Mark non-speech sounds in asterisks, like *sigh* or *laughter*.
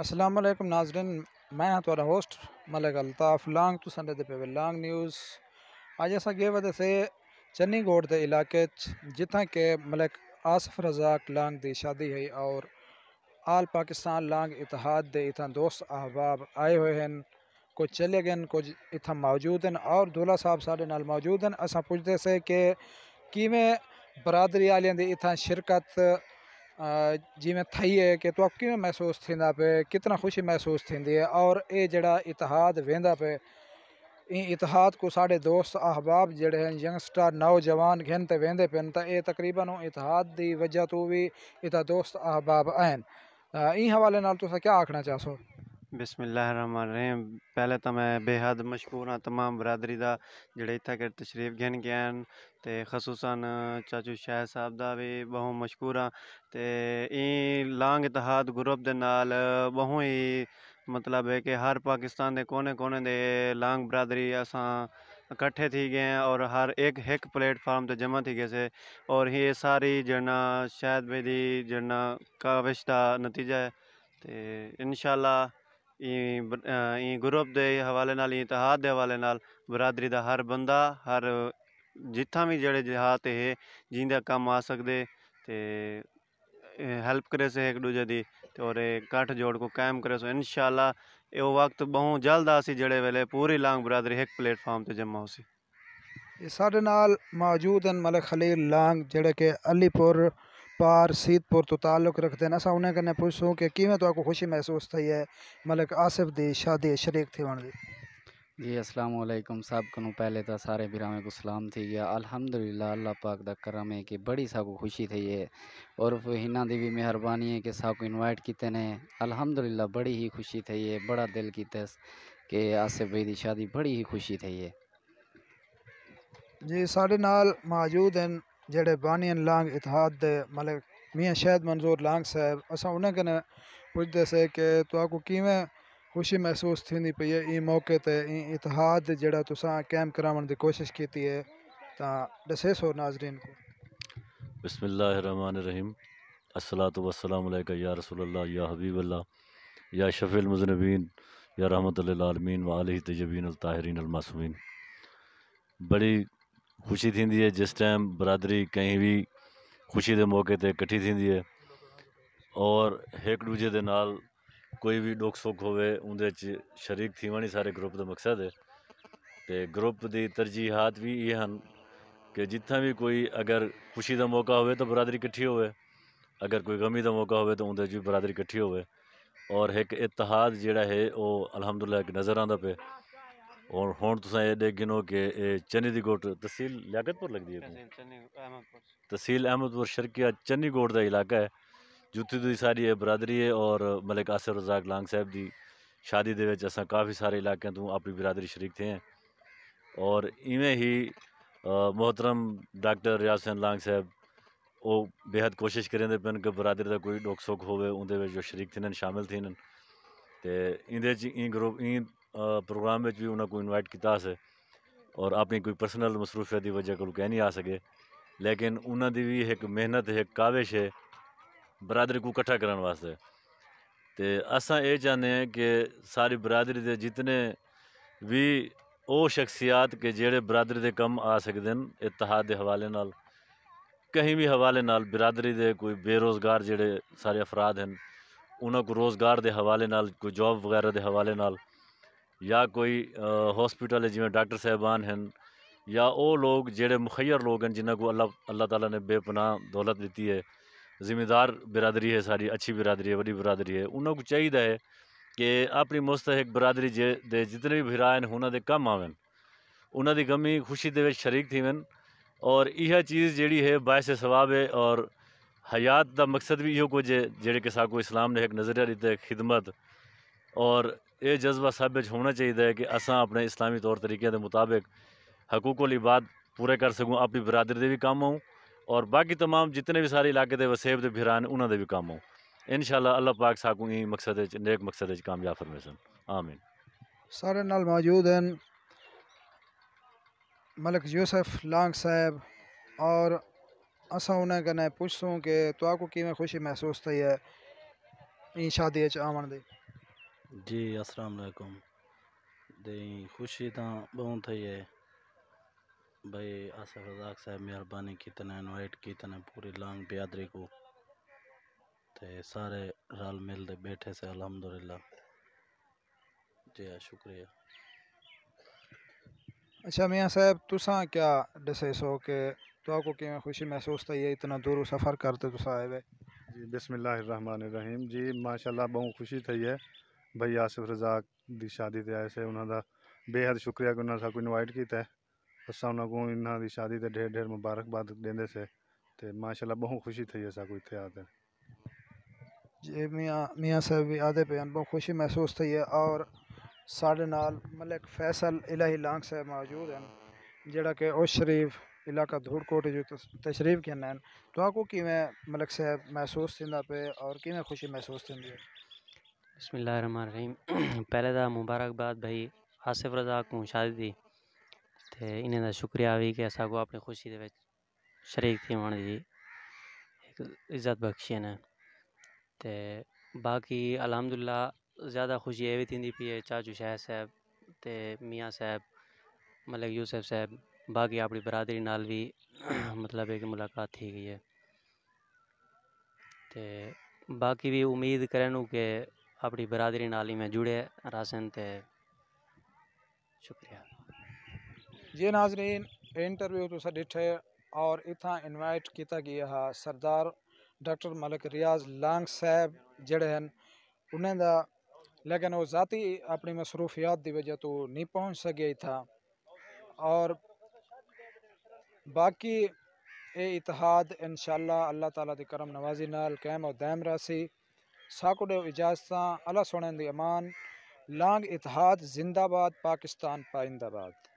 अस्सलाम वालेकुम नाजरन मैं हाँ तुम्हारा host Malik Altaf long to Sunday पे लांग न्यूज़ अज अस गए वजह से चन्नी गोड के इलाके जिथा के मलिक आसफ रजाक लांग की शादी है और आल पाकिस्तान लांग इतिहाद के इतना दोस्त अहबाब आए हुए हैं कुछ चले गए कुछ इतना मौजूद हैं और दूल्हा साहब साढ़े नाल मौजूद हैं असा पुछते से कि किमें बरादरी वाले की इतना शिरकत जिमें थी है कि तो कि महसूस थींदा पे कितना खुशी महसूस थी है और ये जड़ा इतिहाद वेंदा पे इन इतिहाद को साढ़े दोस्त अहबाब जड़े हैं यंगस्टर नौजवान घिन ते वेंदे पिन तो ये तकरीबन इतिहाद की वजह तू भी इतना दोस्त अहबाब हैं इन हवाले नाल तुस क्या आखना चाहो बिसमीम पहले तो मैं बेहद मशहूर हाँ तमाम बरादरी का जोड़ा इतना के तशरीफ गिन गए हैं तो खसूसन चाचू शाह साहब का भी बहुत मशहूर हाँ तो ये लांग इतिहाद ग्रुप के नाल बहुत ही मतलब है कि हर पाकिस्तान के कोने कोने दे लांग बरादरी अस इकट्ठे थी गए हैं और हर एक एक प्लेटफॉर्म पर जमा थी गए से और ये सारी जड़ना शायद मेरी जड़ना काविश का नतीजा है तो इन शाला गुरब के हवाले नाल इतिहाद के हवाले नाल बरादरी का हर बंदा हर जिथा भी जड़े जहात है जिंदा कम आ सकते ते हेल्प करे से एक दूजे की और कट जोड़ को कायम करे सो इन शाला यो वक्त बहुत जल्द आसी जड़े वेले पूरी लांग बरादरी एक प्लेटफॉर्म से जमा हो सी साढ़े नाल मौजूद हैं मलिक खलील लांग जड़े के अलीपुर पार सीतपुर तो ताल्लुक़ रखते हैं उन्हें कने पुछूँ कि किमें तो आपको खुशी महसूस थी है मलिक आसिफ दे शादी शरीक थी जी जी असलम सब को पहले तो सारे बिरावे को सलाम थी गया अल्हम्दुलिल्लाह अल्लाह पाक का करम है कि बड़ी सबको खुशी थी है और इन्हों की भी मेहरबानी है कि सबको इनवाइट किए ने अलहमदुल्ला बड़ी ही खुशी थी है बड़ा दिल किता कि आसिफ भाई की शादी बड़ी ही खुशी थी है जी साढ़े नाल मौजूद हैं जड़े बानियन लांग इतिहाद ਦੇ मतलब मियाँ शहद मंज़ूर लांग साहब अस उन पुछते से कि तव्हांखे कीअं ख़ुशी महसूस थी पी है इन मौक़े ते इन इतिहाद जो तोसां क़ाइमु की कोशिश की है तो दसे सो नाज़रीन बसमान रहीम असलात वसलाम या रसूल या हबीबल्ला या शफ़ील मुजनबीन या रहमत आलमीन वाल तजबीन ताहरीन अलमासूमीन बड़ी खुशी थी जिस टाइम बरादरी कहीं भी खुशी के मौके पर इकट्ठी थी और एक दूजे के नाल कोई भी दुख सुख हो शरीक थी वही सारे ग्रुप का मकसद है तो ग्रुप की तरजीहत भी ये हैं कि जितना भी कोई अगर खुशी का मौका हो तो बरादरी कट्ठी हो अगर कोई गमी का मौका हो तो उन बरादरी कट्ठी होर एक इतिहाद जोड़ा है वह अलहमदुल्ला एक नज़र आता पे और हूँ तेनो कि चनी दोट तहसील लियाकतपुर लगती है तहसील अहमदपुर शरकिया चनी गोट का इलाका है जूती दूसरी सारी है बरादरी है और मलिक आसिफ रजाक लांग साहब की शादी के बच्चे काफ़ी सारे इलाक तू अपनी बिरादरी शरीक थे हैं और इवें ही मोहतरम डॉक्टर रिया हुसैन लांग साहब वो बेहद कोशिश करेंगे पे कि बरादरी का कोई दुख सुख हो शरीक थे शामिल थे इन ग्रुप इन प्रोग्राम में भी उन्होंने कोई इनवाइट किया से और अपनी कोई परसनल मसरूफिया की वजह को कह नहीं आ सके लेकिन उन्होंने भी एक मेहनत एक काविश है बरादरी को इकट्ठा करने वास्ते तो अस ये चाहते हैं कि सारी बरादरी के जितने भी वो शख्सियात के जेड़े बरादरी के कम आ सकते हैं इतहाद के हवाले न कहीं भी हवाले न बिरादरी के कोई बेरोज़गार जोड़े सारे अफराद हैं उन्होंने को रोज़गार के हवाले न कोई जॉब वगैरह के हवाले ना, या कोई हॉस्पिटल है जिमें डॉक्टर साहबान हैं या वो लोग जोड़े मुखैर लोग हैं जिन्हों को अल्लाह अल्लाह ताला ने बेपनाह दौलत दी है ज़िम्मेदार बिरादरी है सारी अच्छी बिरादरी है बड़ी बिरादरी है उन्होंने चाहिए है कि अपनी मुस्तक बिरादरी जे दे जितने भी हैं उन्होंने कम आवेन उन्होंने गमी खुशी के शरीक थी वन और यह चीज़ जी है बायस सवाब है और हयात का मकसद भी इो कुछ है जेडे कि साको इस्लाम ने एक नज़रिया दिता है खिदमत और ये जज्बा सब होना चाहिए कि ਹੈ अपने इस्लामी तौर ਇਸਲਾਮੀ के मुताबिक हकूक वाली बात पूरे कर सकूँ अपनी ਆਪਣੀ के भी कम आऊँ और बाकी तमाम जितने भी सारे इलाके के वसेब के फिरा उन्होंने भी कम आऊँ इन शाला अल्लाह पाक साकू ही मकसद नेक मकसद कामयाब फरमे सन आमीन सारे नाल मौजूद हैं मलिक यूसफ लांग साहब और अस उन्हें कने पुछसूँ कि तुआकू कि खुशी महसूस थी है शादी आवन की जी अस्सलाम वालेकुम दई खुशी तो बहुत थी है भाई आसफ रजाक साहब मेहरबानी की तने इनवाइट की तने पूरी लांग बिरादरी को ते सारे रल मिलते बैठे से अलहमदुल्ला जी शुक्रिया अच्छा मियाँ साहब तुसा क्या डसे सो के तो कि खुशी महसूस थी है इतना दूर सफ़र करते तुसा आए हुए जी बिसमीम जी माशाल्लाह बहुत खुशी थी है भाई आसिफ रजाक की शादी से आए थे उन्होंने बेहद शुक्रिया कि उन्होंने सबको इनवाइट किया है असा उन्होंने को इन्होंने शादी से ढेर ढेर मुबारकबाद देंगे से तो माशाला बहुत खुशी थी सबको इतने आते जी मियाँ मियाँ साहब भी आते पे बहुत खुशी महसूस थी है और साढ़े नाल मलिक फैसल इलाही लांग साहब मौजूद हैं जोड़ा कि उस शरीफ इलाका धूड़कोट जो तशरीफ कहना है तो आपको किमें मलिक साहब महसूस थी पे और किमें खुशी महसूस थी बसमिल *clears throat* पहले तो मुबारकबाद भाई आसिफ रजाक को शादी दी तो इन्हें शुक्रिया भी कि सब अपनी खुशी के शरीक थी होने दी एक इज्जत बख्शी ने ते बाकी अलहमदुल्ला ज़्यादा खुशी ये भी थी पी ऐ चाचू शाह साहब ते मियाँ साहब मतलब यूसुफ साहब बाकी अपनी बरादरी नाल भी *clears throat* मतलब एक मुलाकात थी गई है ते बाकी भी उम्मीद करें कि अपनी बरादरी नाली में जुड़े राशन थे शुक्रिया जी नाजरीन इंटरव्यू तुसा डिठे और इतना इनवाइट किया गया है सरदार डॉक्टर मलिक रियाज लांग साहब जड़े हैं उन्हें दा लेकिन वो ज़ाती अपनी मसरूफियात की वजह तो नहीं पहुँच सके था और बाकी ये इतिहाद इन शाला अल्लाह ताला की करम नवाजी नाल कैम और दैम रासी साको इजाजा इजाज़त अला अमान लांग इतिहाद ज़िंदाबाद पाकिस्तान पाइंदाबाद